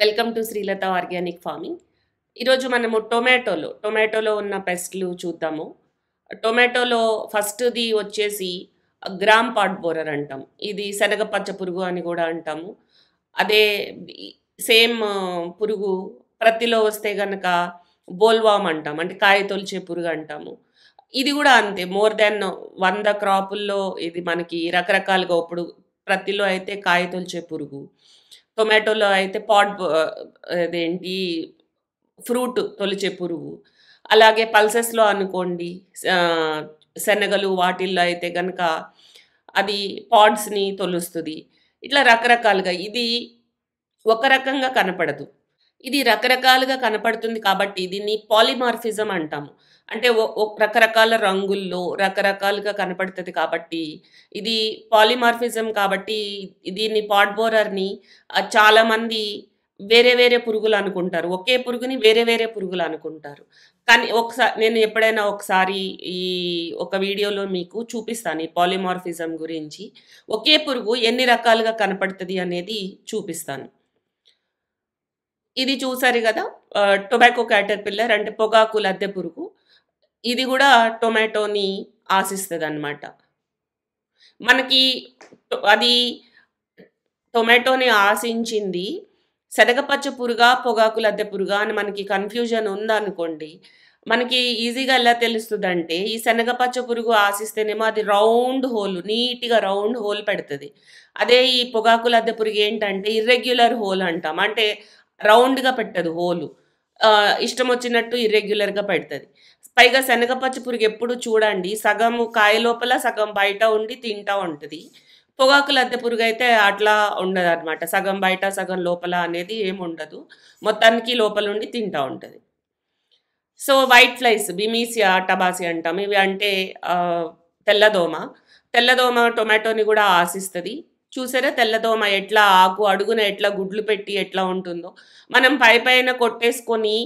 welcome to Srilatha organic farming ఈరోజు మనము టొమాటోలో టొమాటోలో ఉన్న పెస్ట్లు చూద్దాము టొమాటోలో ఫస్ట్ది వచ్చేసి గ్రామ్ పాట్ బోరర్ అంటాం ఇది శనగ పచ్చ పురుగు అని కూడా అంటాము అదే సేమ్ పురుగు ప్రతిలో వస్తే కనుక బోల్వామ్ అంటాం అంటే కాయ తొలిచే పురుగు అంటాము ఇది కూడా అంతే మోర్ దెన్ వంద క్రాపుల్లో ఇది మనకి రకరకాలుగా ఇప్పుడు ప్రతిలో అయితే కాయ తొలిచే పురుగు టొమాటోలో అయితే పాడ్ అదేంటి ఫ్రూట్ తొలిచే పురుగు అలాగే పల్సెస్లో అనుకోండి శనగలు వాటిల్లో అయితే కనుక అది పాడ్స్ని తొలుస్తుంది ఇట్లా రకరకాలుగా ఇది ఒక రకంగా కనపడదు ఇది రకరకాలుగా కనపడుతుంది కాబట్టి దీన్ని పాలిమార్ఫిజం అంటాము అంటే రకరకాల రంగుల్లో రకరకాలుగా కనపడుతుంది కాబట్టి ఇది పాలిమార్ఫిజం కాబట్టి దీన్ని పాడ్బోరర్ని చాలామంది వేరే వేరే పురుగులు అనుకుంటారు ఒకే పురుగుని వేరే వేరే పురుగులు అనుకుంటారు కానీ ఒకసారి నేను ఎప్పుడైనా ఒకసారి ఈ ఒక వీడియోలో మీకు చూపిస్తాను ఈ పాలిమార్ఫిజం గురించి ఒకే పురుగు ఎన్ని రకాలుగా కనపడుతుంది అనేది చూపిస్తాను ఇది చూసారు కదా టొబాకో క్యాటర్ పిల్లర్ అంటే పొగాకు లద్దె పురుగు ఇది కూడా టొమాటోని ఆశిస్తుంది అనమాట మనకి అది టొమాటోని ఆశించింది శనగపచ్చ పురుగ పొగాకు లద్దె పురుగ అని మనకి కన్ఫ్యూజన్ ఉందనుకోండి మనకి ఈజీగా ఎలా తెలుస్తుంది అంటే ఈ శనగపచ్చ పురుగు ఆశిస్తేనేమో అది రౌండ్ హోల్ నీట్గా రౌండ్ హోల్ పెడుతుంది అదే ఈ పొగాకు లద్దె పురుగు ఏంటంటే ఇర్రెగ్యులర్ హోల్ అంటాం అంటే రౌండ్గా పెట్టదు హోలు ఇష్టం వచ్చినట్టు ఇర్రెగ్యులర్గా పెడుతుంది పైగా పచ్చి పురుగు ఎప్పుడు చూడండి సగం కాయ లోపల సగం బయట ఉండి తింటా ఉంటుంది పొగాకు లద్దె పురుగు అయితే అట్లా ఉండదు అనమాట సగం బయట సగం లోపల అనేది ఏమి ఉండదు మొత్తానికి లోపల ఉండి తింటా ఉంటుంది so white flies Bemisia tabaci అంటాం ఇవి అంటే తెల్లదోమ తెల్లదోమ టొమాటోని కూడా ఆశిస్తుంది చూసారా తెల్లదోమ ఎట్లా ఆకు అడుగున ఎట్లా గుడ్లు పెట్టి ఎట్లా ఉంటుందో మనం పై పైన కొట్టేసుకొని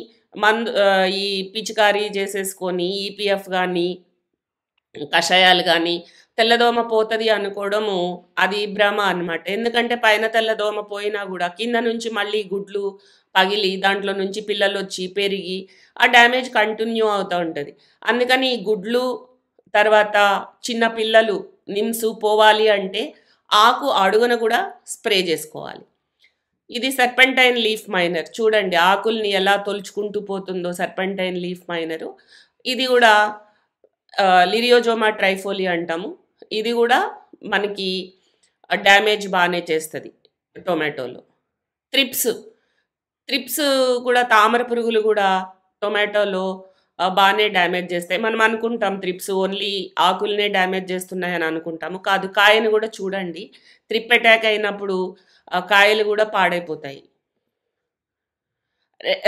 మందు ఈ పిచికారీ చేసేసుకొని ఈపీఎఫ్ కానీ కషాయాలు కానీ తెల్లదోమ పోతుంది అనుకోవడము అది భ్రమ అనమాట ఎందుకంటే పైన తెల్లదోమ పోయినా కూడా కింద నుంచి మళ్ళీ గుడ్లు పగిలి దాంట్లో నుంచి పిల్లలు వచ్చి పెరిగి ఆ డ్యామేజ్ కంటిన్యూ అవుతూ ఉంటుంది అందుకని ఈ గుడ్లు తర్వాత చిన్న పిల్లలు నిమ్స్ పోవాలి అంటే ఆకు అడుగున కూడా స్ప్రే చేసుకోవాలి ఇది సర్పెంటైన్ లీఫ్ మైనర్ చూడండి ఆకుల్ని ఎలా తొలుచుకుంటూ పోతుందో సర్పెంటైన్ లీఫ్ మైనరు ఇది కూడా లిరియోజోమా ట్రైఫోలి అంటాము ఇది కూడా మనకి డ్యామేజ్ బాగానే చేస్తుంది టొమాటోలో ట్రిప్స్ ట్రిప్స్ కూడా తామర పురుగులు కూడా టొమాటోలో బాగానే డ్యామేజ్ చేస్తాయి మనం అనుకుంటాం త్రిప్స్ ఓన్లీ ఆకులనే డ్యామేజ్ చేస్తున్నాయని అనుకుంటాము కాదు కాయను కూడా చూడండి త్రిప్ అటాక్ అయినప్పుడు కాయలు కూడా పాడైపోతాయి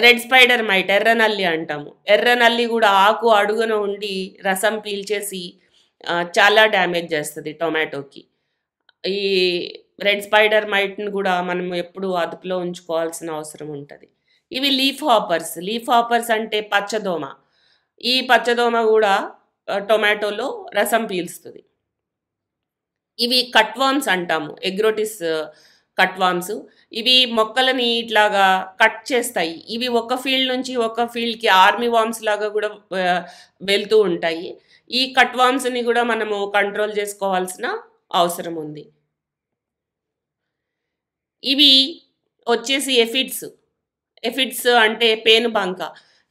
రెడ్ స్పైడర్ మైట్ ఎర్ర నల్లి అంటాము ఎర్ర నల్లి కూడా ఆకు అడుగున ఉండి రసం పీల్చేసి చాలా డ్యామేజ్ చేస్తుంది టొమాటోకి ఈ రెడ్ స్పైడర్ మైట్ని కూడా మనం ఎప్పుడు అదుపులో ఉంచుకోవాల్సిన అవసరం ఉంటుంది ఇవి లీఫ్ హాపర్స్ లీఫ్ హాపర్స్ అంటే పచ్చదోమ ఈ పచ్చదోమ కూడా టొమాటోలో రసం పీల్స్తుంది ఇవి కట్వామ్స్ అంటాము ఎగ్రోటిస్ కట్వామ్స్ ఇవి మొక్కలని ఇట్లాగా కట్ చేస్తాయి ఇవి ఒక ఫీల్డ్ నుంచి ఒక ఫీల్డ్కి ఆర్మీ వామ్స్ లాగా కూడా వెళ్తూ ఉంటాయి ఈ కట్వామ్స్ని కూడా మనము కంట్రోల్ చేసుకోవాల్సిన అవసరం ఉంది ఇవి వచ్చేసి ఎఫిడ్స్ ఎఫిడ్స్ అంటే పేనుబంక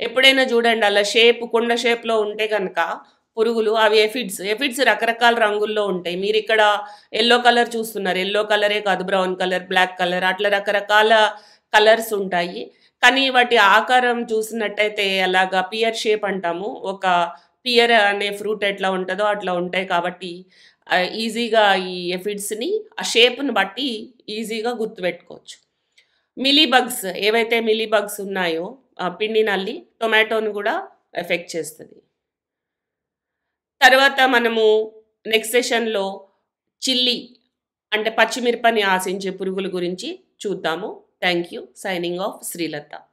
ఎప్పుడైనా చూడండి అలా షేప్ కొండ షేప్లో ఉంటే కనుక పురుగులు అవి ఎఫిడ్స్ ఎఫిడ్స్ రకరకాల రంగుల్లో ఉంటాయి మీరు ఇక్కడ ఎల్లో కలర్ చూస్తున్నారు ఎల్లో కలరే కాదు బ్రౌన్ కలర్ బ్లాక్ కలర్ అట్లా రకరకాల కలర్స్ ఉంటాయి కానీ వాటి ఆకారం చూసినట్టయితే అలాగా పియర్ షేప్ అంటాము ఒక పియర్ అనే ఫ్రూట్ ఎట్లా ఉంటుందో అట్లా ఉంటాయి కాబట్టి ఈజీగా ఈ ఎఫిడ్స్ని ఆ షేప్ని బట్టి ఈజీగా గుర్తుపెట్టుకోవచ్చు మిలీ బగ్స్ ఏవైతే మిలీ బగ్స్ ఉన్నాయో పిండి నల్లి టొమాటోను కూడా ఎఫెక్ట్ చేస్తుంది తర్వాత మనము నెక్స్ట్ సెషన్లో చిల్లీ అంటే పచ్చిమిరపని ఆశించే పురుగుల గురించి చూద్దాము thank you signing off Srilatha